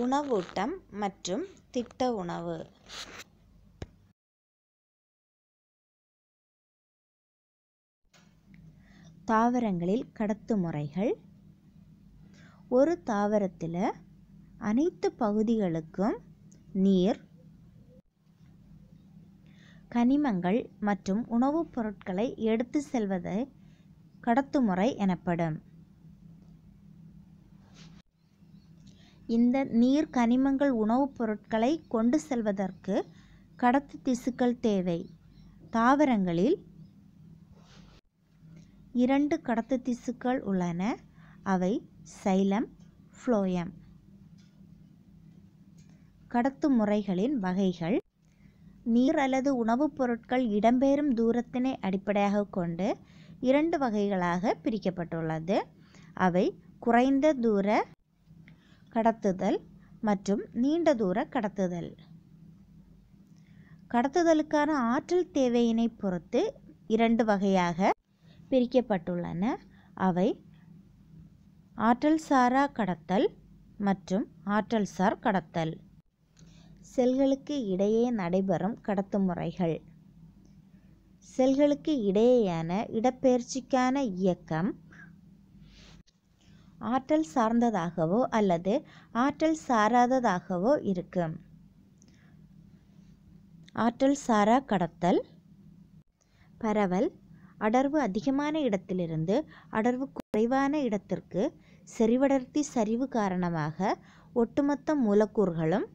உணவூட்டம் மற்றும் திட்ட உணவு தாவரங்களில் கடத்து முறைகள் ஒரு தாவரத்தில் அனைத்து பகுதிகளுக்கும் நீர் கனிமங்கள் மற்றும் உணவுப் பொருட்களை எடுத்து செல்வதை கடத்துமுறை எனப்படும் இந்த நீர் கனிமங்கள் உணவுப் பொருட்களை கொண்டு செல்வதற்கு கடத்து திசுக்கள் தேவை தாவரங்களில் இரண்டு கடத்து திசுக்கள் உள்ளன அவை சைலம் ஃப்ளோயம் கடத்து முறைகளின் வகைகள் நீர் அல்லது உணவுப் பொருட்கள் இடம்பெறும் தூரத்தினை அடிப்படையாக கொண்டு இரண்டு வகைகளாக பிரிக்கப்பட்டுள்ளது அவை குறைந்த தூர கடத்துதல் மற்றும் நீண்ட தூர கடத்துதல் கடத்துதலுக்கான ஆற்றல் தேவையினை பொறுத்து இரண்டு வகையாக பிரிக்கப்பட்டுள்ளன அவை ஆற்றல் சாரா கடத்தல் மற்றும் ஆற்றல் சார் கடத்தல் செல்களுக்கு இடையே நடைபெறும் கடத்து முறைகள் செல்களுக்கு இடையேயான இடப்பெயர்ச்சிக்கான இயக்கம் ஆற்றல் சார்ந்ததாகவோ அல்லது ஆற்றல் சாராததாகவோ இருக்கும் ஆற்றல் சாரா கடத்தல் பரவல் அடர்வு அதிகமான இடத்திலிருந்து அடர்வு குறைவான இடத்திற்கு செறிவடர்த்தி சரிவு காரணமாக ஒட்டுமொத்த மூலக்கூறுகளும்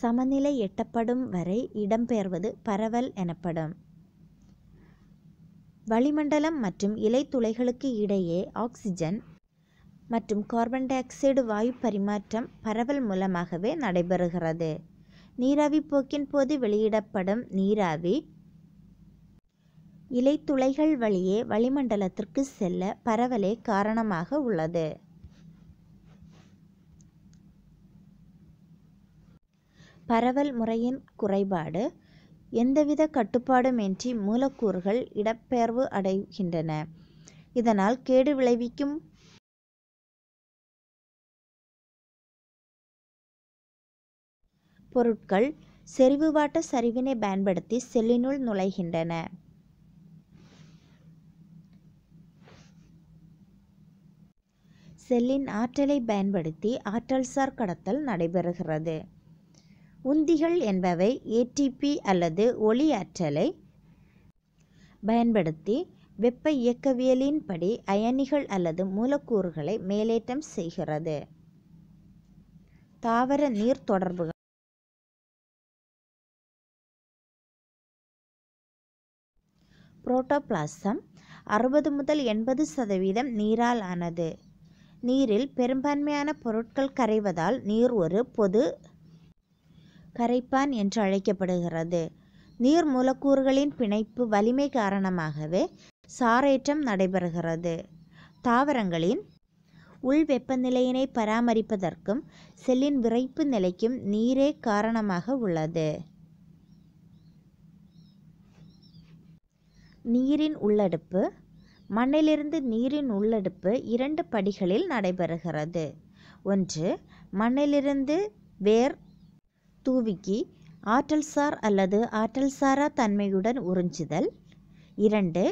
சமநிலை எட்டப்படும் வரை இடம்பெயர்வது பரவல் எனப்படும் வளிமண்டலம் மற்றும் இலை துளைகளுக்கு இடையே ஆக்சிஜன் மற்றும் கார்பன் டை ஆக்சைடு வாயு பரிமாற்றம் பரவல் மூலமாகவே நடைபெறுகிறது நீராவி போக்கின் போது வெளியிடப்படும் நீராவி இலைத்துளைகள் வழியே வளிமண்டலத்திற்கு செல்ல பரவலே காரணமாக உள்ளது பரவல் முறையின் குறைபாடு எந்தவித கட்டுப்பாடுமின்றி மூலக்கூறுகள் இடப்பெயர்வு அடைகின்றன இதனால் கேடு விளைவிக்கும் பொருட்கள் செறிவுவாட்ட சரிவினை பயன்படுத்தி செல்லினுள் நுழைகின்றன செல்லின் ஆற்றலை பயன்படுத்தி ஆற்றல்சார் கடத்தல் நடைபெறுகிறது உந்திகள் என்பவை ஏடிபி அல்லது ஒளி ஆற்றலை பயன்படுத்தி வெப்ப இயக்கவியலின்படி அயனிகள் அல்லது மூலக்கூறுகளை மேலேற்றம் செய்கிறது தாவர நீர் தொடர்புகள் புரோட்டோபிளாசம் அறுபது முதல் எண்பது சதவீதம் நீரால் ஆனது நீரில் பெரும்பான்மையான பொருட்கள் கரைவதால் நீர் ஒரு பொது கரைப்பான் என்று அழைக்கப்படுகிறது நீர் மூலக்கூறுகளின் பிணைப்பு வலிமை காரணமாகவே சாரேற்றம் நடைபெறுகிறது தாவரங்களின் உள் வெப்பநிலையினை பராமரிப்பதற்கும் செல்லின் விரைப்பு நிலைக்கும் நீரே காரணமாக உள்ளது நீரின் உள்ளெடுப்பு மண்ணிலிருந்து நீரின் உள்ளெடுப்பு இரண்டு படிகளில் நடைபெறுகிறது ஒன்று மண்ணிலிருந்து வேர் தூவிக்கி ஆற்றல்சார் அல்லது ஆற்றல்சாரா தன்மையுடன் உறிஞ்சுதல் இரண்டு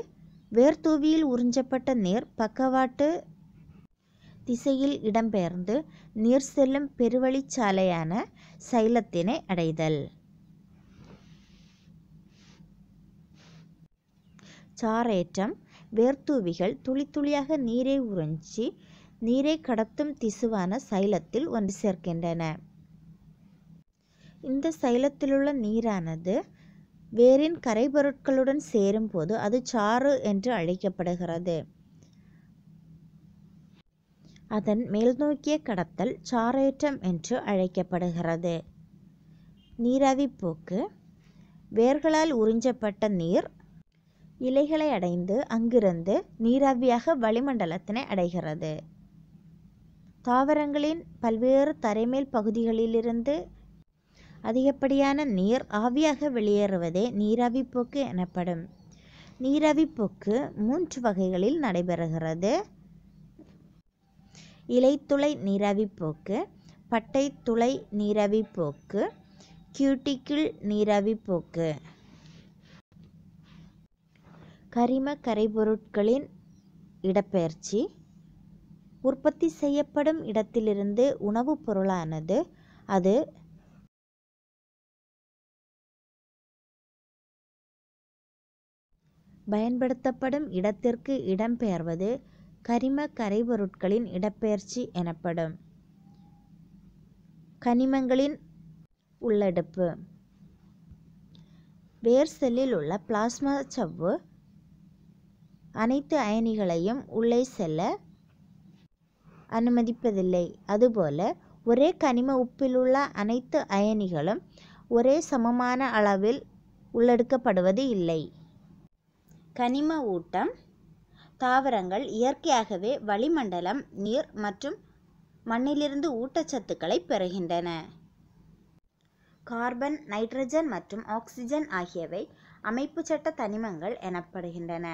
வேர்தூவியில் உறிஞ்சப்பட்ட நீர் பக்கவாட்டு திசையில் இடம்பெயர்ந்து நீர் செல்லும் பெருவழிச்சாலையான சைலத்தினை அடைதல் சாரேற்றம் வேர்த்தூவிகள் துளித்துளியாக நீரை உறிஞ்சி நீரை கடத்தும் திசுவான சைலத்தில் ஒன்று சேர்க்கின்றன இந்த சைலத்திலுள்ள நீரானது வேரின் கரைபொருட்களுடன் சேரும்போது அது சாறு என்று அழைக்கப்படுகிறது அதன் மேல்நோக்கிய கடத்தல் சாரேற்றம் என்று அழைக்கப்படுகிறது நீராவி போக்கு வேர்களால் உறிஞ்சப்பட்ட நீர் இலைகளை அடைந்து அங்கிருந்து நீராவியாக வளிமண்டலத்தினை அடைகிறது தாவரங்களின் பல்வேறு தரைமேல் பகுதிகளிலிருந்து அதிகப்படியான நீர் ஆவியாக வெளியேறுவதே நீராவி போக்கு எனப்படும் நீராவி போக்கு மூன்று வகைகளில் நடைபெறுகிறது இலைத்துளை நீராவி போக்கு பட்டை துளை நீராவி போக்கு கியூட்டிக்கிள் நீராவி போக்கு கரிம கரைபொருட்களின் இடப்பெயர்ச்சி உற்பத்தி செய்யப்படும் இடத்திலிருந்து உணவுப் பொருளானது அது பயன்படுத்தப்படும் இடத்திற்கு இடம்பெயர்வது கரிம கரைபொருட்களின் இடப்பெயர்ச்சி எனப்படும் கனிமங்களின் உள்ளெடுப்பு வேர் செல்லில் உள்ள பிளாஸ்மா சவ்வு அனைத்து அயனிகளையும் உள்ளே செல்ல அனுமதிப்பதில்லை அதுபோல ஒரே கனிம உப்பிலுள்ள அனைத்து அயனிகளும் ஒரே சமமான அளவில் உள்ளெடுக்கப்படுவது இல்லை கனிம ஊட்டம் தாவரங்கள் இயற்கையாகவே வளிமண்டலம் நீர் மற்றும் மண்ணிலிருந்து ஊட்டச்சத்துக்களை பெறுகின்றன கார்பன் நைட்ரஜன் மற்றும் ஆக்சிஜன் ஆகியவை அமைப்பு சட்ட தனிமங்கள் எனப்படுகின்றன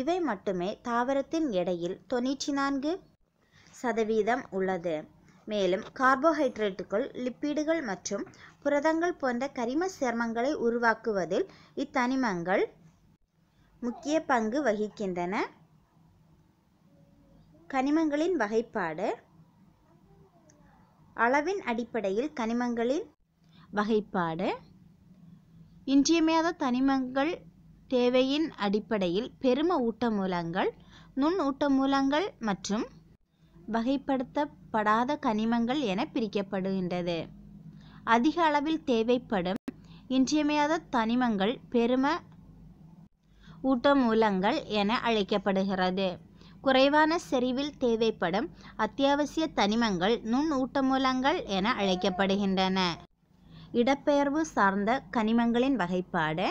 இவை மட்டுமே தாவரத்தின் எடையில் தொண்ணூற்றி நான்கு சதவீதம் உள்ளது மேலும் கார்போஹைட்ரேட்டுகள் லிப்பிடுகள் மற்றும் புரதங்கள் போன்ற கரிம சேர்மங்களை உருவாக்குவதில் இத்தனிமங்கள் முக்கிய பங்கு வகிக்கின்றன கனிமங்களின் வகைப்பாடு அளவின் அடிப்படையில் கனிமங்களின் வகைப்பாடு இன்றியமையாத தனிமங்கள் தேவையின் அடிப்படையில் பெரும ஊட்டமூலங்கள் நுண் ஊட்டமூலங்கள் மற்றும் வகைப்படுத்தப்படாத கனிமங்கள் என பிரிக்கப்படுகின்றது அதிக அளவில் தேவைப்படும் இன்றியமையாத தனிமங்கள் பெரும ஊட்ட மூலங்கள் என அழைக்கப்படுகிறது குறைவான செறிவில் தேவைப்படும் அத்தியாவசிய தனிமங்கள் நுண் ஊட்ட மூலங்கள் என அழைக்கப்படுகின்றன இடப்பெயர்வு சார்ந்த கனிமங்களின் வகைப்பாடு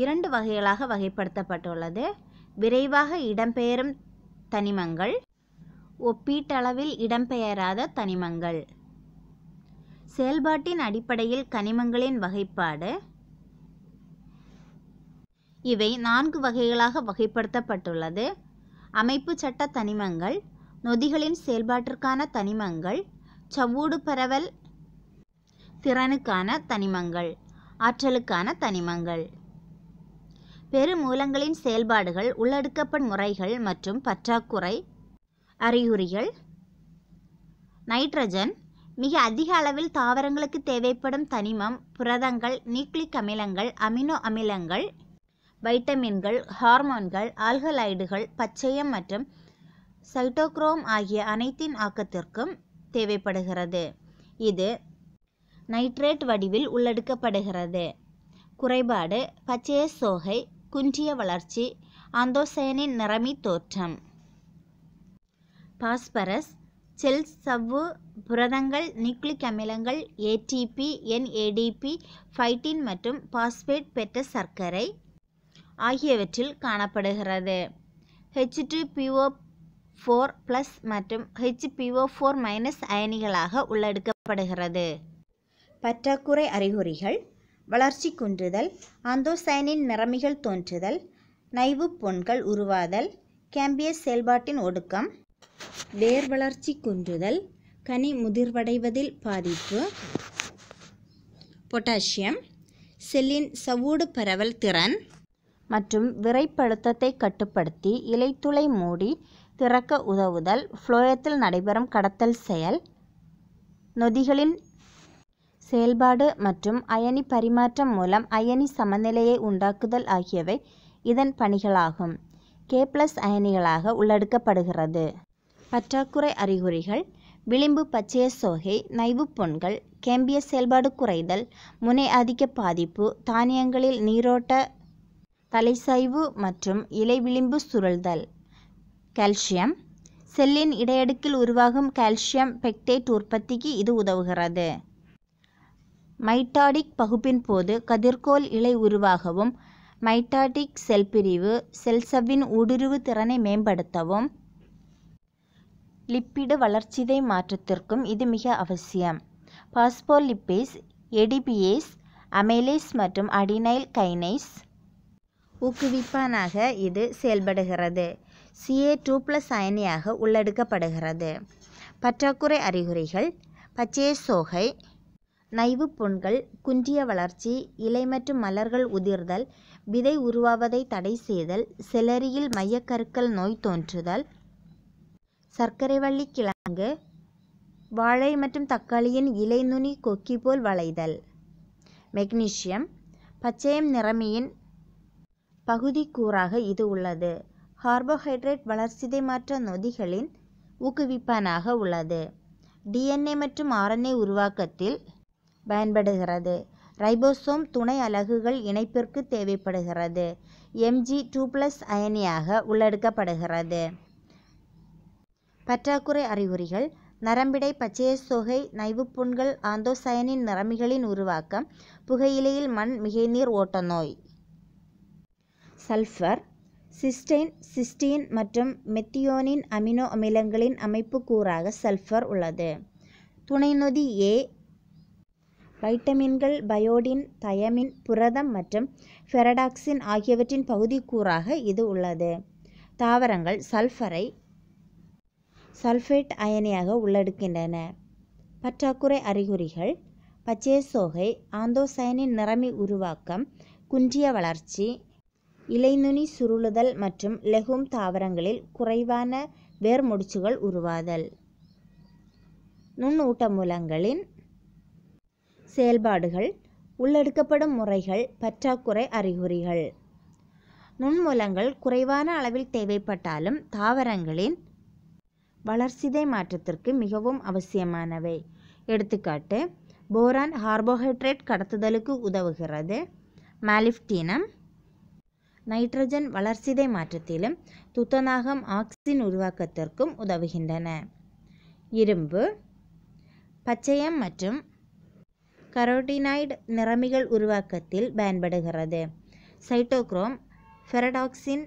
இரண்டு வகைகளாக வகைப்படுத்தப்பட்டுள்ளது விரைவாக இடம்பெயரும் தனிமங்கள் ஒப்பீட்டளவில் இடம்பெயராத தனிமங்கள் செயல்பாட்டின் அடிப்படையில் கனிமங்களின் வகைப்பாடு இவை நான்கு வகைகளாக வகைப்படுத்தப்பட்டுள்ளது அமைப்பு சட்ட தனிமங்கள் நொதிகளின் செயல்பாட்டிற்கான தனிமங்கள் சவ்வூடு பரவல் திறனுக்கான தனிமங்கள் ஆற்றலுக்கான தனிமங்கள் பெருமூலங்களின் செயல்பாடுகள் உள்ளடுக்கப்பன் முறைகள் மற்றும் பற்றாக்குறை அறிகுறிகள் நைட்ரஜன் மிக அதிக அளவில் தாவரங்களுக்கு தேவைப்படும் தனிமம் புரதங்கள் நியூக்ளிக் அமிலங்கள் அமினோ அமிலங்கள் வைட்டமின்கள் ஹார்மோன்கள் ஆல்கலைடுகள் பச்சையம் மற்றும் சைட்டோக்ரோம் ஆகிய அனைத்தின் ஆக்கத்திற்கும் தேவைப்படுகிறது இது நைட்ரேட் வடிவில் உள்ளடுக்கப்படுகிறது குறைபாடு பச்சைய சோகை குன்றிய வளர்ச்சி ஆந்தோசேனின் நிறமி தோற்றம் பாஸ்பரஸ் செல் சவ்வு புரதங்கள் நியூக்ளிக் அமிலங்கள் ஏடிபி என்ஏடிபி ஃபைட்டின் மற்றும் பாஸ்பேட் பெற்ற சர்க்கரை ஆகியவற்றில் காணப்படுகிறது H two P O four plus மற்றும் ஹெச் பிஓ ஃபோர் மைனஸ் அயனிகளாக உள்ளெடுக்கப்படுகிறது பற்றாக்குறை அறிகுறிகள் வளர்ச்சி குன்றுதல் ஆந்தோசைனின் நிறமிகள் தோன்றுதல் நைவு பொன்கள் உருவாதல் கேம்பியஸ் செயல்பாட்டின் ஒடுக்கம் வேர் வளர்ச்சி குன்றுதல் கனி முதிர்வடைவதில் பாதிப்பு பொட்டாசியம் செல்லின் சவூடு பரவல் திறன் மற்றும் விரைப்படுத்தத்தை கட்டுப்படுத்தி இலைத்துளை மூடி திறக்க உதவுதல் ஃப்ளோயத்தில் நடைபெறும் கடத்தல் செயல் நொதிகளின் செயல்பாடு மற்றும் அயனி பரிமாற்றம் மூலம் அயனி சமநிலையை உண்டாக்குதல் ஆகியவை இதன் பணிகளாகும் கே பிளஸ் அயனிகளாக உள்ளடுக்கப்படுகிறது பற்றாக்குறை அறிகுறிகள் விளிம்பு பச்சைய சோகை நைவு பொண்கள் கேம்பிய செயல்பாடு குறைதல் முனை அதிக பாதிப்பு தானியங்களில் நீரோட்ட தலைசைவு மற்றும் இலை விளிம்பு சுருள்தல் கால்சியம் செல்லின் இடையடுக்கில் உருவாகும் கால்சியம் பெக்டேட் உற்பத்திக்கு இது உதவுகிறது மைட்டாடிக் பகுப்பின் போது கதிர்கோல் இழை உருவாகவும் மைட்டாடிக் செல் பிரிவு செல்சவ்வின் ஊடுருவு திறனை மேம்படுத்தவும் லிப்பிடு வளர்ச்சிதை மாற்றத்திற்கும் இது மிக அவசியம் பாஸ்போலிப்பேஸ் எடிபிஏஸ் அமைலேஸ் மற்றும் அடினைல் கைனைஸ் ஊக்குவிப்பானாக இது செயல்படுகிறது சிஏ டூ ப்ளஸ் அயனியாக உள்ளெடுக்கப்படுகிறது பற்றாக்குறை அறிகுறிகள் பச்சைய சோகை நைவுப் புண்கள் குன்றிய வளர்ச்சி இலை மற்றும் மலர்கள் உதிர்தல் விதை உருவாவதை தடை செய்தல் செலரியில் மையக்கருக்கள் நோய் தோன்றுதல் சர்க்கரைவள்ளி கிழங்கு வாழை மற்றும் தக்காளியின் இலை நுனி கொக்கி போல் வளைதல் மெக்னீஷியம் பச்சையம் நிறமியின் பகுதி கூறாக இது உள்ளது கார்போஹைட்ரேட் வளர்ச்சிதை மாற்ற நொதிகளின் ஊக்குவிப்பானாக உள்ளது டிஎன்ஏ மற்றும் ஆர்என்ஏ உருவாக்கத்தில் பயன்படுகிறது ரைபோசோம் துணை அலகுகள் இணைப்பிற்கு தேவைப்படுகிறது எம்ஜி டூ ப்ளஸ் அயனியாக உள்ளெடுக்கப்படுகிறது பற்றாக்குறை அறிகுறிகள் நரம்பிடை பச்சைய சொகை நைவுப்புண்கள் ஆந்தோசயனின் நரம்பிகளின் உருவாக்கம் புகையிலையில் மண் மிகைநீர் ஓட்ட நோய் சல்ஃபர் சிஸ்டைன் சிஸ்டீன் மற்றும் மெத்தியோனின் அமினோ அமிலங்களின் அமைப்பு கூறாக சல்ஃபர் உள்ளது துணை நொதி ஏ வைட்டமின்கள் பயோடின் தயமின் புரதம் மற்றும் ஃபெரடாக்சின் ஆகியவற்றின் பகுதிக்கூறாக இது உள்ளது தாவரங்கள் சல்ஃபரை சல்ஃபேட் அயனியாக உள்ளெடுக்கின்றன பற்றாக்குறை அறிகுறிகள் பச்சேசோகை ஆந்தோசைனின் நிறமி உருவாக்கம் குன்றிய வளர்ச்சி இலைநுனி சுருளுதல் மற்றும் லெகும் தாவரங்களில் குறைவான வேர்முடிச்சுகள் உருவாதல் நுண்ணூட்ட மூலங்களின் செயல்பாடுகள் உள்ளெடுக்கப்படும் முறைகள் பற்றாக்குறை அறிகுறிகள் நுண்முலங்கள் குறைவான அளவில் தேவைப்பட்டாலும் தாவரங்களின் வளர்சிதை மாற்றத்திற்கு மிகவும் அவசியமானவை எடுத்துக்காட்டு போரான் கார்போஹைட்ரேட் கடத்துதலுக்கு உதவுகிறது மாலிப்டீனம் நைட்ரஜன் வளர்சிதை மாற்றத்திலும் துத்தநாகம் ஆக்சிஜன் உருவாக்கத்திற்கும் உதவுகின்றன இரும்பு பச்சையம் மற்றும் கரோட்டினாய்டு நிறமிகள் உருவாக்கத்தில் பயன்படுகிறது சைட்டோக்ரோம் ஃபெரடாக்சின்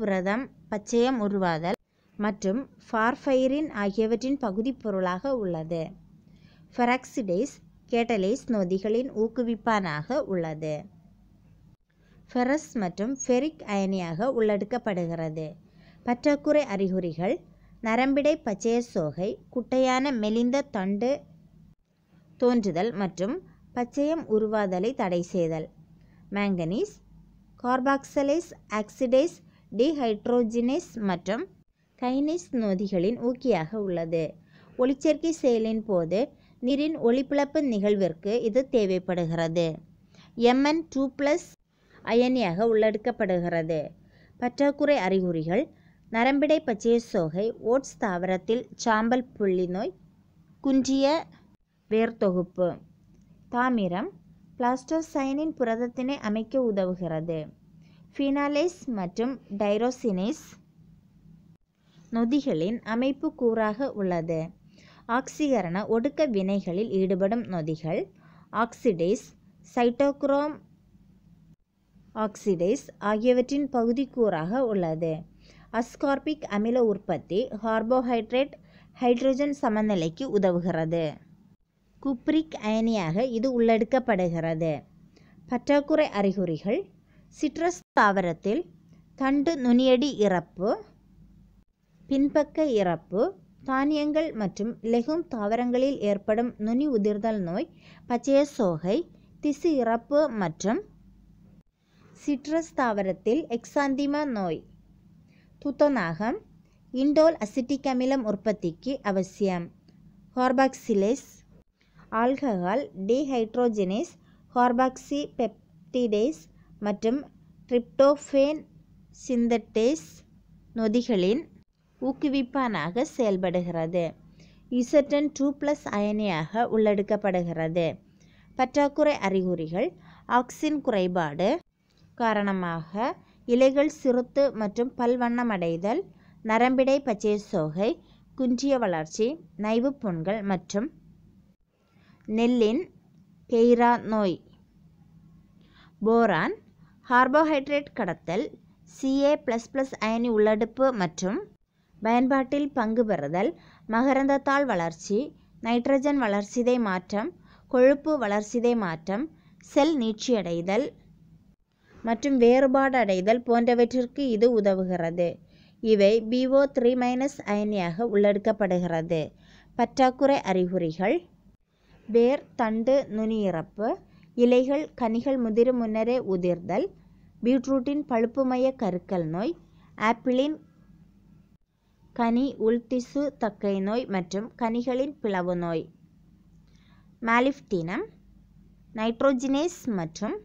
புரதம் பச்சையம் உருவாதல் மற்றும் ஃபார்ஃபைரின் ஆகியவற்றின் பகுதிப் பொருளாக உள்ளது ஃபெராக்சிடேஸ் கேட்டலேஸ் நொதிகளின் ஊக்குவிப்பானாக உள்ளது ஃபெரஸ் மற்றும் ஃபெரிக் அயனியாக உள்ளெடுக்கப்படுகிறது பற்றாக்குறை அறிகுறிகள் நரம்பிடை பச்சைய சோகை குட்டையான மெலிந்த தண்டு தோன்றுதல் மற்றும் பச்சையம் உருவாதலை தடை செய்தல் மேங்கனீஸ் கார்பாக்சலைஸ் ஆக்சிடைஸ் டிஹைட்ரோஜினைஸ் மற்றும் கைனைஸ் நொதிகளின் ஊக்கியாக உள்ளது ஒளிச்சேர்க்கை செயலின் போது நீரின் ஒளிப்பிழப்பு நிகழ்விற்கு இது தேவைப்படுகிறது எம்என் டூ ப்ளஸ் அயனியாக உள்ளெடுக்கப்படுகிறது பற்றாக்குறை அறிகுறிகள் நரம்பிடை பச்சைய சோகை ஓட்ஸ் தாவரத்தில் சாம்பல் புள்ளிநோய் குன்றிய வேர்த்தொகுப்பு தாமிரம் பிளாஸ்டோசைனின் புரதத்தினை அமைக்க உதவுகிறது ஃபினாலேஸ் மற்றும் டைரோசினேஸ் நொதிகளின் அமைப்பு கூறாக உள்ளது ஆக்சிகரண ஒடுக்க வினைகளில் ஈடுபடும் நொதிகள் ஆக்சிடேஸ் சைட்டோக்ரோம் ஆக்சிடேஸ் ஆகியவற்றின் பகுதிக்கூறாக உள்ளது அஸ்கார்பிக் அமில உற்பத்தி கார்போஹைட்ரேட் ஹைட்ரஜன் சமநிலைக்கு உதவுகிறது குப்ரிக் அயனியாக இது உள்ளெடுக்கப்படுகிறது பற்றாக்குறை அறிகுறிகள் சிட்ரஸ் தாவரத்தில் தண்டு நுனியடி இறப்பு பின்பக்க இறப்பு தானியங்கள் மற்றும் லெகும் தாவரங்களில் ஏற்படும் நுனி உதிர்தல் நோய் பச்சைய சோகை திசு இறப்பு மற்றும் சிட்ரஸ் தாவரத்தில் எக்ஸாந்திமா நோய் துத்தநாகம் இண்டோல் அசிட்டிக் அமிலம் உற்பத்திக்கு அவசியம் carboxylase alcohol dehydrogenase carboxypeptidase மற்றும் ட்ரிப்டோஃபேன் சிந்தட்டேஸ் நொதிகளின் ஊக்குவிப்பானாக செயல்படுகிறது இசட்டன் டூ ப்ளஸ் அயனியாக உள்ளெடுக்கப்படுகிறது பற்றாக்குறை அறிகுறிகள் ஆக்சின் குறைபாடு காரணமாக இலைகள் சிறுத்து மற்றும் பல்வண்ணமடைதல் நரம்பிடை பச்சை சோகை குன்றிய வளர்ச்சி புண்கள் மற்றும் நெல்லின் கெய்ரா நோய் போரான் கார்போஹைட்ரேட் கடத்தல் சிஏ ப்ளஸ் ப்ளஸ் அயனி உள்ளடுப்பு மற்றும் பயன்பாட்டில் பங்கு பெறுதல் மகரந்தத்தாள் வளர்ச்சி நைட்ரஜன் வளர்ச்சிதை மாற்றம் கொழுப்பு வளர்ச்சிதை மாற்றம் செல் நீட்சியடைதல் மற்றும் வேறுபாடு அடைதல் போன்றவற்றிற்கு இது உதவுகிறது இவை பிஓ த்ரீ மைனஸ் அயனியாக உள்ளெடுக்கப்படுகிறது பற்றாக்குறை அறிகுறிகள் வேர் தண்டு நுனியிறப்பு இலைகள் கனிகள் முதிரும் முன்னரே உதிர்தல் பீட்ரூட்டின் பழுப்புமய கருக்கல் நோய் ஆப்பிளின் கனி உள்திசு தக்கை நோய் மற்றும் கனிகளின் பிளவு நோய் மேலிஃப்டினம் நைட்ரோஜினேஸ் மற்றும்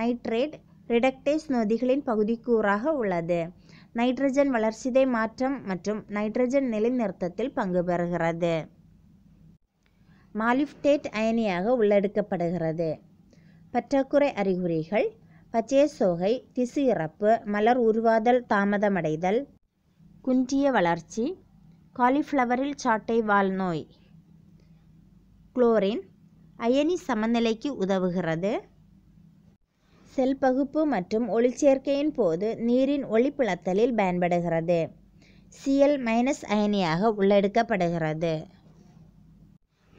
நைட்ரேட் ரிடக்டேஸ் நொதிகளின் பகுதிக்கூறாக உள்ளது நைட்ரஜன் வளர்சிதை மாற்றம் மற்றும் நைட்ரஜன் நிலைநிறுத்தத்தில் பங்கு பெறுகிறது மாலிஃப்டேட் அயனியாக உள்ளெடுக்கப்படுகிறது பற்றாக்குறை அறிகுறிகள் பச்சை சோகை திசு இறப்பு மலர் உருவாதல் தாமதமடைதல் குன்றிய வளர்ச்சி காலிஃப்ளவரில் சாட்டை வால் நோய் குளோரின் அயனி சமநிலைக்கு உதவுகிறது செல் பகுப்பு மற்றும் ஒளிச்சேர்க்கையின் போது நீரின் ஒளிப்பிளத்தலில் பயன்படுகிறது சிஎல் மைனஸ் அயனியாக உள்ளெடுக்கப்படுகிறது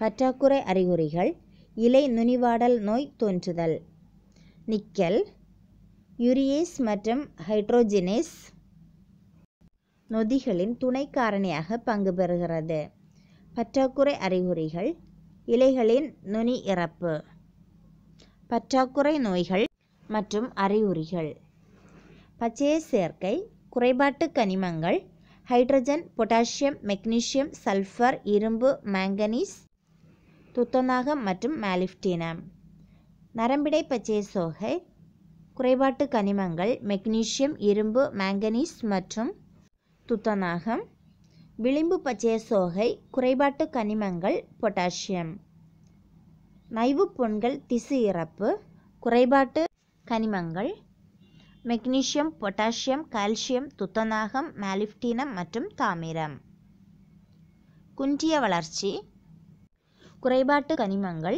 பற்றாக்குறை அறிகுறிகள் இலை நுனிவாடல் நோய் தோன்றுதல் நிக்கல் யூரியேஸ் மற்றும் ஹைட்ரோஜினேஸ் நொதிகளின் துணை காரணியாக பங்கு பெறுகிறது பற்றாக்குறை அறிகுறிகள் இலைகளின் நுனி இறப்பு பற்றாக்குறை நோய்கள் மற்றும் அறிகுறிகள் பச்சைய சேர்க்கை குறைபாட்டு கனிமங்கள் ஹைட்ரஜன் பொட்டாசியம் மெக்னீசியம் சல்ஃபர் இரும்பு மாங்கனீஸ் துத்தநாகம் மற்றும் மேலிஃப்டினம் நரம்பிடை பச்சை சோகை குறைபாட்டு கனிமங்கள் மெக்னீசியம் இரும்பு மேங்கனீஸ் மற்றும் துத்தநாகம் விளிம்பு பச்சைய சோகை குறைபாட்டு கனிமங்கள் பொட்டாசியம் நைவு புண்கள் திசு இறப்பு குறைபாட்டு கனிமங்கள் மெக்னீஷியம் பொட்டாசியம் கால்சியம் துத்தநாகம் மேலிஃப்டினம் மற்றும் தாமிரம் குன்றிய வளர்ச்சி குறைபாட்டு கனிமங்கள்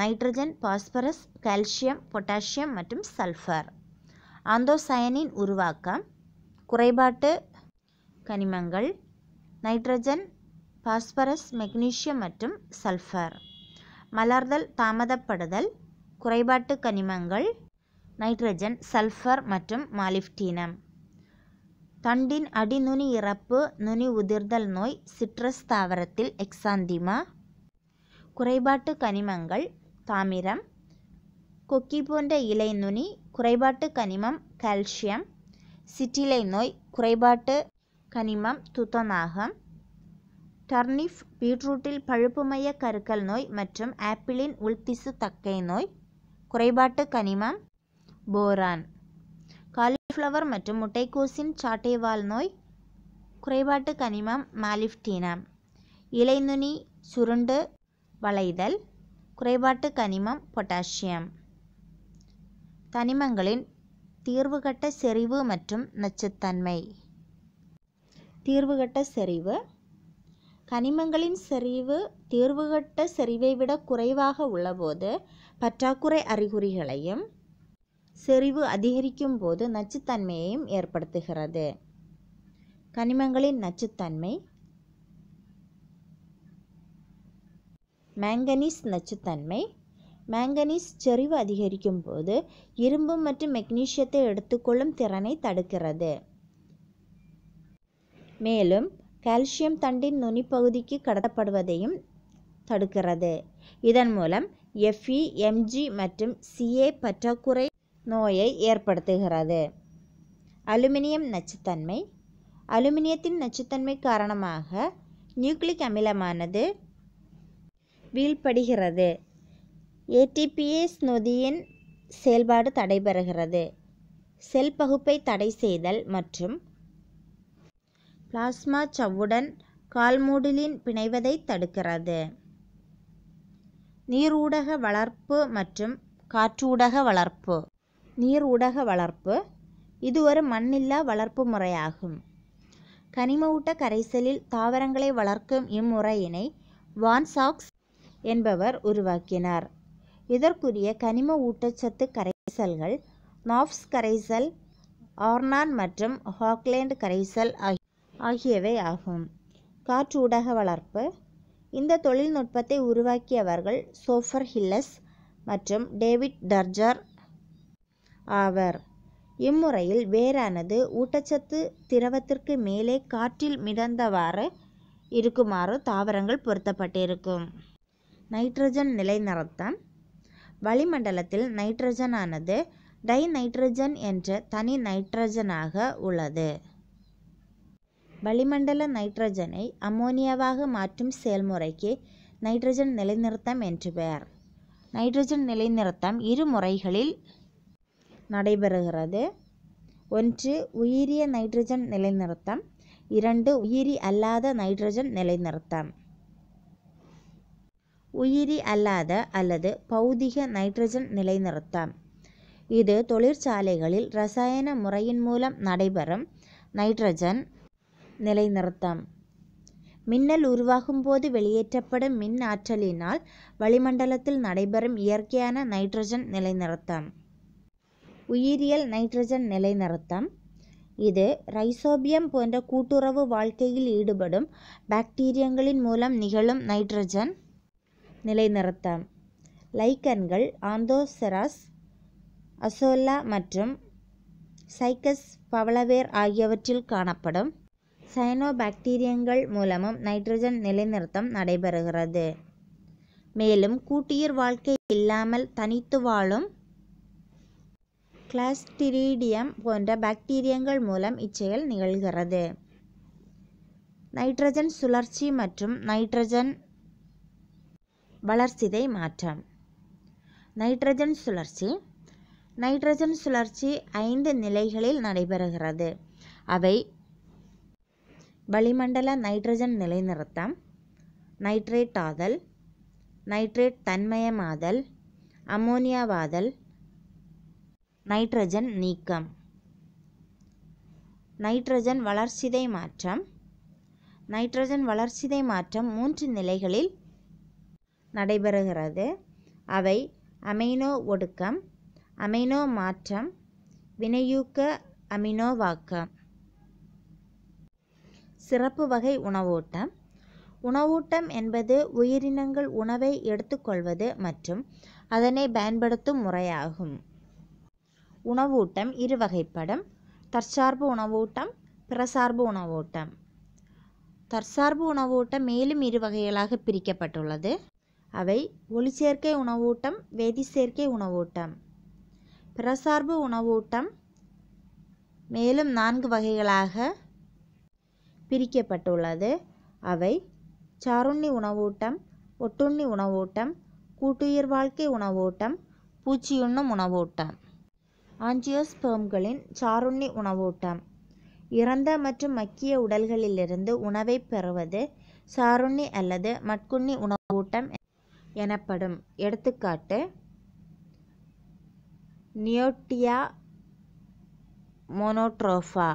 நைட்ரஜன் பாஸ்பரஸ் கால்சியம் பொட்டாசியம் மற்றும் சல்ஃபர் ஆந்தோசயனின் உருவாக்கம் குறைபாட்டு கனிமங்கள் நைட்ரஜன் பாஸ்பரஸ் மெக்னீஷியம் மற்றும் சல்ஃபர் மலர்தல் தாமதப்படுதல் குறைபாட்டு கனிமங்கள் நைட்ரஜன் சல்ஃபர் மற்றும் மாலிப்டீனம் தண்டின் அடிநுனி இறப்பு நுனி உதிர்தல் நோய் சிட்ரஸ் தாவரத்தில் எக்ஸாந்திமா குறைபாட்டு கனிமங்கள் தாமிரம் கொக்கி போன்ற இலை நுனி குறைபாட்டு கனிமம் கால்சியம் சிற்றிலை நோய் குறைபாட்டு கனிமம் துத்தநாகம் டர்னிஃப் பீட்ரூட்டில் பழுப்புமைய கருக்கல் நோய் மற்றும் ஆப்பிளின் உள்திசு தக்கை நோய் குறைபாட்டு கனிமம் போரான் காலிஃப்ளவர் மற்றும் முட்டைக்கோசின் சாட்டைவால் நோய் குறைபாட்டு கனிமம் மாலிஃப்டீனம் இலைநுனி சுருண்டு வளைதல் குறைபாட்டு கனிமம் பொட்டாசியம் தனிமங்களின் தீர்வுகட்ட செறிவு மற்றும் நச்சுத்தன்மை தீர்வுகட்ட செறிவு கனிமங்களின் செறிவு தீர்வுகட்ட செறிவை விட குறைவாக உள்ளபோது பற்றாக்குறை அறிகுறிகளையும் செறிவு அதிகரிக்கும் போது நச்சுத்தன்மையையும் ஏற்படுத்துகிறது கனிமங்களின் நச்சுத்தன்மை மேங்கனீஸ் நச்சுத்தன்மை மேங்கனீஸ் செறிவு அதிகரிக்கும் போது இரும்பு மற்றும் மெக்னீஷியத்தை எடுத்துக்கொள்ளும் திறனை தடுக்கிறது மேலும் கால்சியம் தண்டின் நுனிப்பகுதிக்கு கடத்தப்படுவதையும் தடுக்கிறது இதன் மூலம் எஃப்இ எம்ஜி மற்றும் சிஏ பற்றாக்குறை நோயை ஏற்படுத்துகிறது அலுமினியம் நச்சுத்தன்மை அலுமினியத்தின் நச்சுத்தன்மை காரணமாக நியூக்ளிக் அமிலமானது வீழ்படுகிறது ஏடிபிஎஸ் நொதியின் செயல்பாடு தடைபெறுகிறது செல் பகுப்பை தடை செய்தல் மற்றும் பிளாஸ்மா சவ்வுடன் கால்மூடுலின் பிணைவதை தடுக்கிறது நீர் ஊடக வளர்ப்பு மற்றும் காற்று ஊடக வளர்ப்பு நீர் ஊடக வளர்ப்பு இது ஒரு மண்ணில்லா வளர்ப்பு முறையாகும் கனிம ஊட்ட கரைசலில் தாவரங்களை வளர்க்கும் இம்முறையினை வான்சாக்ஸ் என்பவர் உருவாக்கினார் இதற்குரிய கனிம ஊட்டச்சத்து கரைசல்கள் நாப்ஸ் கரைசல் ஆர்னான் மற்றும் ஹாக்லேண்ட் கரைசல் ஆகியவை ஆகும் காற்று ஊடக வளர்ப்பு இந்த தொழில்நுட்பத்தை உருவாக்கியவர்கள் சோஃபர் ஹில்லஸ் மற்றும் டேவிட் டர்ஜர் ஆவர் இம்முறையில் வேரானது ஊட்டச்சத்து திரவத்திற்கு மேலே காற்றில் மிதந்தவாறு இருக்குமாறு தாவரங்கள் பொருத்தப்பட்டிருக்கும் நைட்ரஜன் நிலைநிறுத்தம் வளிமண்டலத்தில் நைட்ரஜனானது நைட்ரஜன் என்ற தனி நைட்ரஜனாக உள்ளது வளிமண்டல நைட்ரஜனை அம்மோனியாவாக மாற்றும் செயல்முறைக்கு நைட்ரஜன் நிலைநிறுத்தம் என்று பெயர் நைட்ரஜன் நிலைநிறுத்தம் இரு முறைகளில் நடைபெறுகிறது ஒன்று உயிரிய நைட்ரஜன் நிலைநிறுத்தம் இரண்டு உயிரி அல்லாத நைட்ரஜன் நிலைநிறுத்தம் உயிரி அல்லாத அல்லது பௌதிக நைட்ரஜன் நிலைநிறுத்தம் இது தொழிற்சாலைகளில் ரசாயன முறையின் மூலம் நடைபெறும் நைட்ரஜன் நிலைநிறுத்தம் மின்னல் உருவாகும் போது வெளியேற்றப்படும் மின் ஆற்றலினால் வளிமண்டலத்தில் நடைபெறும் இயற்கையான நைட்ரஜன் நிலைநிறுத்தம் உயிரியல் நைட்ரஜன் நிலைநிறுத்தம் இது ரைசோபியம் போன்ற கூட்டுறவு வாழ்க்கையில் ஈடுபடும் பாக்டீரியங்களின் மூலம் நிகழும் நைட்ரஜன் நிலைநிறுத்தம் லைக்கன்கள் ஆந்தோசெராஸ் அசோல்லா மற்றும் சைக்கஸ் பவளவேர் ஆகியவற்றில் காணப்படும் சைனோபாக்டீரியங்கள் மூலமும் நைட்ரஜன் நிலைநிறுத்தம் நடைபெறுகிறது மேலும் கூட்டுயிர் வாழ்க்கை இல்லாமல் தனித்து வாழும் கிளாஸ்டிரீடியம் போன்ற பாக்டீரியங்கள் மூலம் இச்செயல் நிகழ்கிறது நைட்ரஜன் சுழற்சி மற்றும் நைட்ரஜன் வளர்சிதை மாற்றம் நைட்ரஜன் சுழற்சி நைட்ரஜன் சுழற்சி ஐந்து நிலைகளில் நடைபெறுகிறது அவை வளிமண்டல நைட்ரஜன் நிலைநிறுத்தம் நைட்ரேட் ஆதல் நைட்ரேட் தன்மயமாதல் அமோனியாவாதல் நைட்ரஜன் நீக்கம் நைட்ரஜன் வளர்சிதை மாற்றம் நைட்ரஜன் வளர்சிதை மாற்றம் மூன்று நிலைகளில் நடைபெறுகிறது அவை அமைனோ ஒடுக்கம் அமைனோ மாற்றம் வினையூக்க அமினோவாக்கம் சிறப்பு வகை உணவூட்டம் உணவூட்டம் என்பது உயிரினங்கள் உணவை எடுத்துக்கொள்வது மற்றும் அதனை பயன்படுத்தும் முறையாகும் உணவூட்டம் இரு வகைப்படும் தற்சார்பு உணவூட்டம் பிறசார்பு உணவூட்டம் தற்சார்பு உணவூட்டம் மேலும் இரு வகைகளாக பிரிக்கப்பட்டுள்ளது அவை ஒளிச்சேர்க்கை உணவூட்டம் சேர்க்கை உணவூட்டம் பிறசார்பு உணவூட்டம் மேலும் நான்கு வகைகளாக பிரிக்கப்பட்டுள்ளது அவை சாருண்ணி உணவூட்டம் ஒட்டுண்ணி உணவூட்டம் கூட்டுயிர் வாழ்க்கை உணவூட்டம் பூச்சியுண்ணும் உணவூட்டம் ஆஞ்சியோஸ்பெர்ம்களின் சாருண்ணி உணவூட்டம் இறந்த மற்றும் மக்கிய உடல்களிலிருந்து உணவை பெறுவது சாருண்ணி அல்லது மட்குண்ணி உணவூட்டம் எனப்படும் எடுத்துக்காட்டு நியோட்டியா மோனோட்ரோஃபா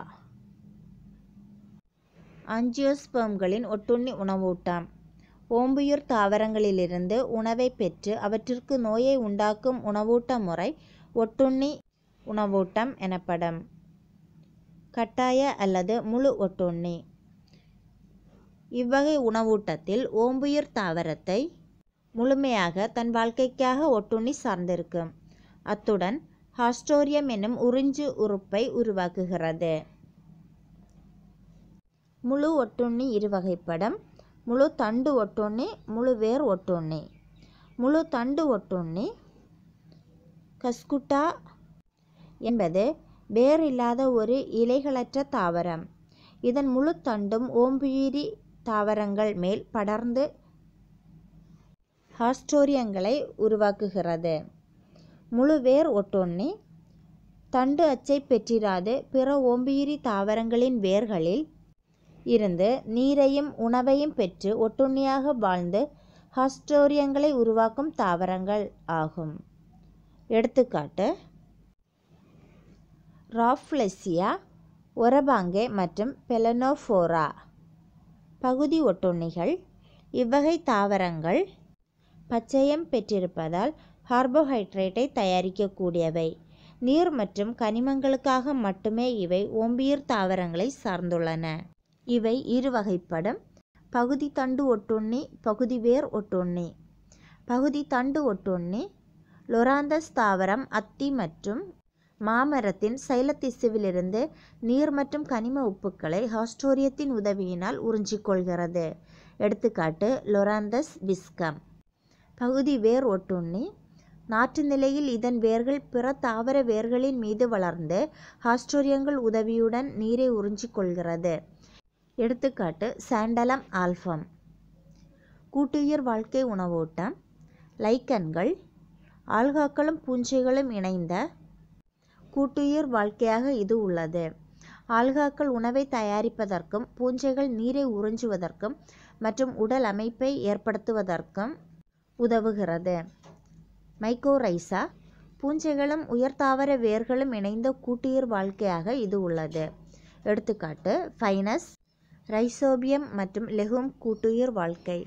அஞ்சியோஸ்பர்ம்களின் ஒட்டுண்ணி உணவூட்டம் ஓம்புயிர் தாவரங்களிலிருந்து உணவை பெற்று அவற்றிற்கு நோயை உண்டாக்கும் உணவூட்ட முறை ஒட்டுண்ணி உணவூட்டம் எனப்படும் கட்டாய அல்லது முழு ஒட்டுண்ணி இவ்வகை உணவூட்டத்தில் ஓம்புயிர் தாவரத்தை முழுமையாக தன் வாழ்க்கைக்காக ஒட்டுண்ணி சார்ந்திருக்கும் அத்துடன் ஹாஸ்டோரியம் என்னும் உறிஞ்சு உறுப்பை உருவாக்குகிறது முழு ஒட்டுண்ணி இருவகைப்படம் முழு தண்டு ஒட்டுண்ணி முழு வேர் ஒட்டுண்ணி முழு தண்டு ஒட்டுண்ணி கஸ்குட்டா என்பது வேர் இல்லாத ஒரு இலைகளற்ற தாவரம் இதன் முழு தண்டும் ஓம்புயிரி தாவரங்கள் மேல் படர்ந்து ஹாஸ்டோரியங்களை உருவாக்குகிறது முழுவேர் ஒட்டொண்ணி தண்டு அச்சை பெற்றிராது பிற ஓம்புயிரி தாவரங்களின் வேர்களில் இருந்து நீரையும் உணவையும் பெற்று ஒட்டுண்ணியாக வாழ்ந்து ஹாஸ்டோரியங்களை உருவாக்கும் தாவரங்கள் ஆகும் எடுத்துக்காட்டு ராஃப்ளெசியா ஒரபாங்கே மற்றும் பெலனோஃபோரா பகுதி ஒட்டுண்ணிகள் இவ்வகை தாவரங்கள் பச்சையம் பெற்றிருப்பதால் கார்போஹைட்ரேட்டை தயாரிக்கக்கூடியவை நீர் மற்றும் கனிமங்களுக்காக மட்டுமே இவை ஓம்பியிர் தாவரங்களை சார்ந்துள்ளன இவை இரு வகைப்படும் பகுதி தண்டு ஒட்டுண்ணி பகுதி வேர் ஒட்டுண்ணி பகுதி தண்டு ஒட்டுண்ணி லொராந்தஸ் தாவரம் அத்தி மற்றும் மாமரத்தின் சைலத்திசுவிலிருந்து நீர் மற்றும் கனிம உப்புக்களை ஹாஸ்டோரியத்தின் உதவியினால் உறிஞ்சிக்கொள்கிறது எடுத்துக்காட்டு லொராந்தஸ் விஸ்கம் பகுதி வேர் ஒட்டுண்ணி நாற்று நிலையில் இதன் வேர்கள் பிற தாவர வேர்களின் மீது வளர்ந்து ஹாஸ்டோரியங்கள் உதவியுடன் நீரை உறிஞ்சிக் கொள்கிறது எடுத்துக்காட்டு சாண்டலம் ஆல்ஃபம் கூட்டுயிர் வாழ்க்கை உணவோட்டம் லைக்கன்கள் ஆல்காக்களும் பூஞ்சைகளும் இணைந்த கூட்டுயிர் வாழ்க்கையாக இது உள்ளது ஆல்காக்கள் உணவை தயாரிப்பதற்கும் பூஞ்சைகள் நீரை உறிஞ்சுவதற்கும் மற்றும் உடல் அமைப்பை ஏற்படுத்துவதற்கும் உதவுகிறது மைக்கோரைசா பூஞ்சைகளும் உயர்தாவர வேர்களும் இணைந்த கூட்டியர் வாழ்க்கையாக இது உள்ளது எடுத்துக்காட்டு ஃபைனஸ் ரைசோபியம் மற்றும் லெகும் கூட்டுயிர் வாழ்க்கை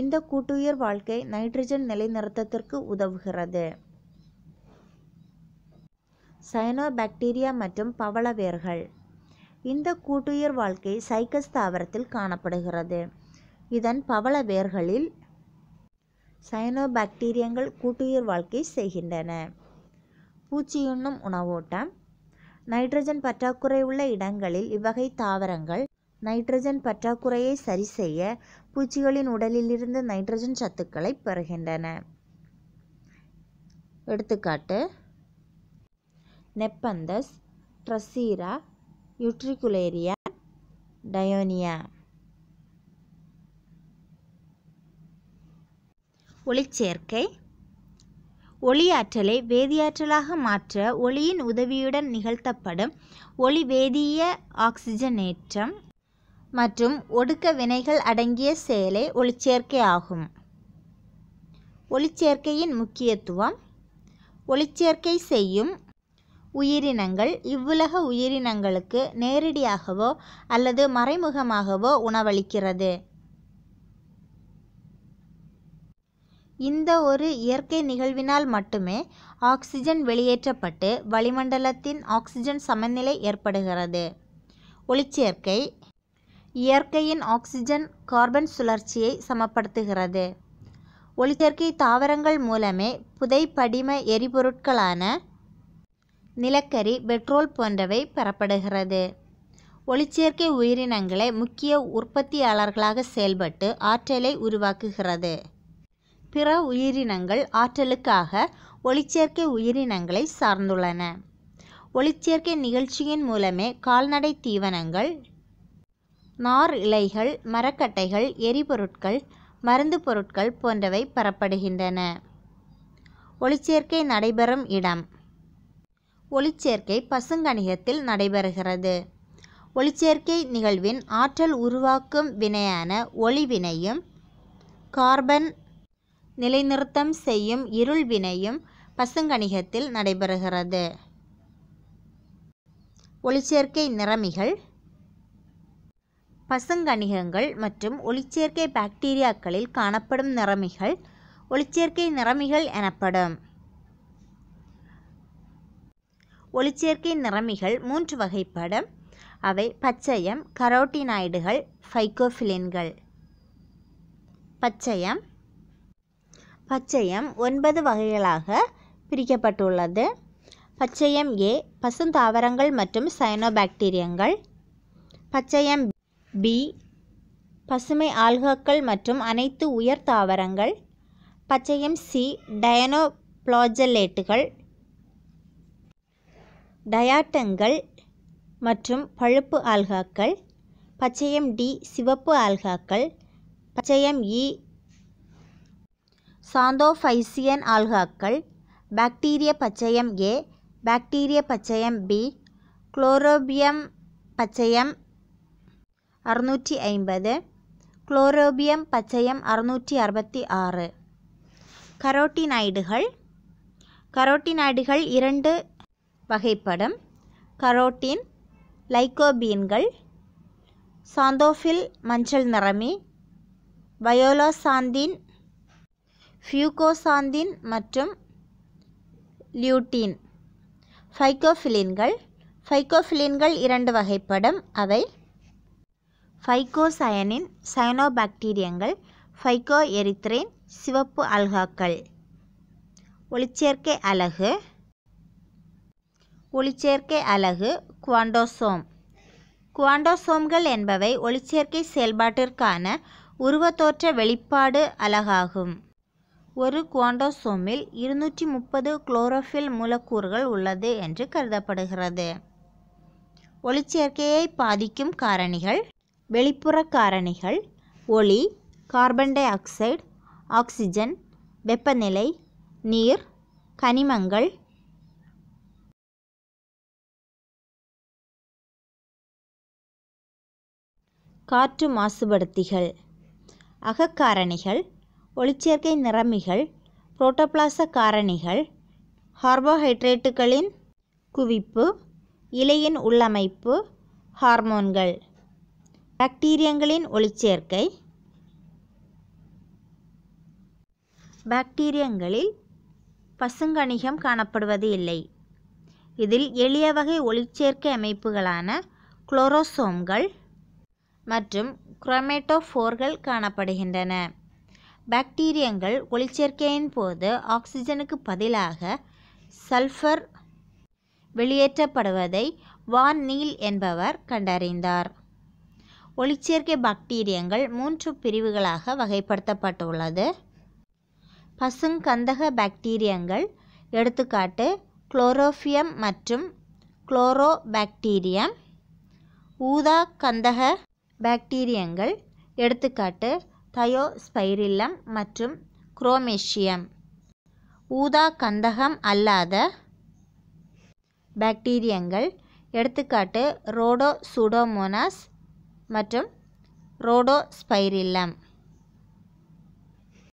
இந்த கூட்டுயிர் வாழ்க்கை நைட்ரஜன் நிலைநிறுத்தத்திற்கு உதவுகிறது சைனோபாக்டீரியா மற்றும் பவள வேர்கள் இந்த கூட்டுயிர் வாழ்க்கை சைக்கஸ் தாவரத்தில் காணப்படுகிறது இதன் பவள வேர்களில் சயனோபாக்டீரியங்கள் கூட்டுயிர் வாழ்க்கை செய்கின்றன பூச்சியுண்ணும் உணவோட்டம் நைட்ரஜன் பற்றாக்குறை உள்ள இடங்களில் இவ்வகை தாவரங்கள் நைட்ரஜன் பற்றாக்குறையை சரி செய்ய பூச்சிகளின் உடலிலிருந்து நைட்ரஜன் சத்துக்களை பெறுகின்றன எடுத்துக்காட்டு நெப்பந்தஸ் ட்ரஸீரா யூட்ரிகுலேரியா டயோனியா ஒளிச்சேர்க்கை ஒளியாற்றலை வேதியாற்றலாக மாற்ற ஒளியின் உதவியுடன் நிகழ்த்தப்படும் ஒளி வேதிய ஆக்சிஜனேற்றம் மற்றும் ஒடுக்க வினைகள் அடங்கிய செயலை ஒளிச்சேர்க்கை ஆகும் ஒளிச்சேர்க்கையின் முக்கியத்துவம் ஒளிச்சேர்க்கை செய்யும் உயிரினங்கள் இவ்வுலக உயிரினங்களுக்கு நேரடியாகவோ அல்லது மறைமுகமாகவோ உணவளிக்கிறது இந்த ஒரு இயற்கை நிகழ்வினால் மட்டுமே ஆக்சிஜன் வெளியேற்றப்பட்டு வளிமண்டலத்தின் ஆக்சிஜன் சமநிலை ஏற்படுகிறது ஒளிச்சேர்க்கை இயற்கையின் ஆக்சிஜன் கார்பன் சுழற்சியை சமப்படுத்துகிறது ஒளிச்சேர்க்கை தாவரங்கள் மூலமே புதைப்படிம எரிபொருட்களான நிலக்கரி பெட்ரோல் போன்றவை பெறப்படுகிறது ஒளிச்சேர்க்கை உயிரினங்களை முக்கிய உற்பத்தியாளர்களாக செயல்பட்டு ஆற்றலை உருவாக்குகிறது பிற உயிரினங்கள் ஆற்றலுக்காக ஒளிச்சேர்க்கை உயிரினங்களை சார்ந்துள்ளன ஒளிச்சேர்க்கை நிகழ்ச்சியின் மூலமே கால்நடை தீவனங்கள் நார் இலைகள் மரக்கட்டைகள் எரிபொருட்கள் மருந்து பொருட்கள் போன்றவை பெறப்படுகின்றன ஒளிச்சேர்க்கை நடைபெறும் இடம் ஒளிச்சேர்க்கை பசுங்கணிகத்தில் நடைபெறுகிறது ஒளிச்சேர்க்கை நிகழ்வின் ஆற்றல் உருவாக்கும் வினையான ஒளிவினையும் கார்பன் நிலைநிறுத்தம் செய்யும் இருள் வினையும் பசுங்கணிகத்தில் நடைபெறுகிறது ஒளிச்சேர்க்கை நிறமிகள் பசுங்கணிகங்கள் மற்றும் ஒளிச்சேர்க்கை பாக்டீரியாக்களில் காணப்படும் நிறமிகள் ஒளிச்சேர்க்கை நிறமிகள் எனப்படும் ஒளிச்சேர்க்கை நிறமிகள் மூன்று வகைப்படும் அவை பச்சையம் கரோட்டினாய்டுகள் ஃபைகோஃபிலின்கள் பச்சையம் பச்சையம் ஒன்பது வகைகளாக பிரிக்கப்பட்டுள்ளது பச்சையம் ஏ பசுந்தாவரங்கள் மற்றும் சயனோபாக்டீரியங்கள் பச்சையம் பி பசுமை ஆல்காக்கள் மற்றும் அனைத்து உயர் தாவரங்கள் பச்சையம் சி டயனோப்ளாஜலேட்டுகள் டயாட்டங்கள் மற்றும் பழுப்பு ஆல்காக்கள் பச்சையம் டி சிவப்பு ஆல்காக்கள் பச்சையம் இ e, சாந்தோஃபைசியன் ஆல்காக்கள் பாக்டீரிய பச்சையம் ஏ பாக்டீரிய பச்சையம் பி குளோரோபியம் பச்சையம் அறுநூற்றி ஐம்பது குளோரோபியம் പച്ചയം அறுநூற்றி அறுபத்தி ஆறு കരോട്ടിനായിഡുകൾ കരോട്ടിനായിഡുകൾ இரண்டு வகைப்படும் கரோட்டின் லைகோபீன்கள் சாந்தோஃபில் மஞ்சள் நிறமி வயோலோசாந்தின் ஃபியூகோசாந்தின் மற்றும் லியூட்டீன் ஃபைகோஃபிலின்கள் ஃபைகோஃபிலின்கள் இரண்டு வகைப்படம் அவை ஃபைகோசயனின் சயனோபாக்டீரியங்கள் ஃபைகோ எரித்ரேன் சிவப்பு அல்காக்கள் ஒளிச்சேர்க்கை அலகு ஒளிச்சேர்க்கை அலகு குவாண்டோசோம் குவாண்டோசோம்கள் என்பவை ஒளிச்சேர்க்கை செயல்பாட்டிற்கான உருவத்தோற்ற வெளிப்பாடு அலகாகும் ஒரு குவாண்டோசோமில் இருநூற்றி முப்பது குளோரோஃபில் மூலக்கூறுகள் உள்ளது என்று கருதப்படுகிறது ஒளிச்சேர்க்கையை பாதிக்கும் காரணிகள் வெளிப்புற காரணிகள் ஒளி கார்பன் டை ஆக்சைடு ஆக்சிஜன் வெப்பநிலை நீர் கனிமங்கள் காற்று மாசுபடுத்திகள் அகக்காரணிகள் ஒளிச்சேர்க்கை நிறமிகள் புரோட்டோபிளாச காரணிகள் ஹார்போஹைட்ரேட்டுகளின் குவிப்பு இலையின் உள்ளமைப்பு ஹார்மோன்கள் பாக்டீரியங்களின் ஒளிச்சேர்க்கை பாக்டீரியங்களில் பசுங்கணிகம் காணப்படுவது இல்லை இதில் எளிய வகை ஒளிச்சேர்க்கை அமைப்புகளான குளோரோசோம்கள் மற்றும் குரோமேட்டோஃபோர்கள் காணப்படுகின்றன பாக்டீரியங்கள் ஒளிச்சேர்க்கையின் போது ஆக்சிஜனுக்கு பதிலாக சல்ஃபர் வெளியேற்றப்படுவதை வான் நீல் என்பவர் கண்டறிந்தார் ஒளிச்சேர்க்கை பாக்டீரியங்கள் மூன்று பிரிவுகளாக வகைப்படுத்தப்பட்டுள்ளது பசுங்கந்தக பாக்டீரியங்கள் எடுத்துக்காட்டு குளோரோஃபியம் மற்றும் குளோரோபாக்டீரியம் ஊதா கந்தக பாக்டீரியங்கள் எடுத்துக்காட்டு தயோஸ்பைரில்லம் மற்றும் குரோமேஷியம் ஊதா கந்தகம் அல்லாத பாக்டீரியங்கள் எடுத்துக்காட்டு ரோடோ சூடோமோனாஸ் மற்றும் ரோடோஸ்பைரில்லம்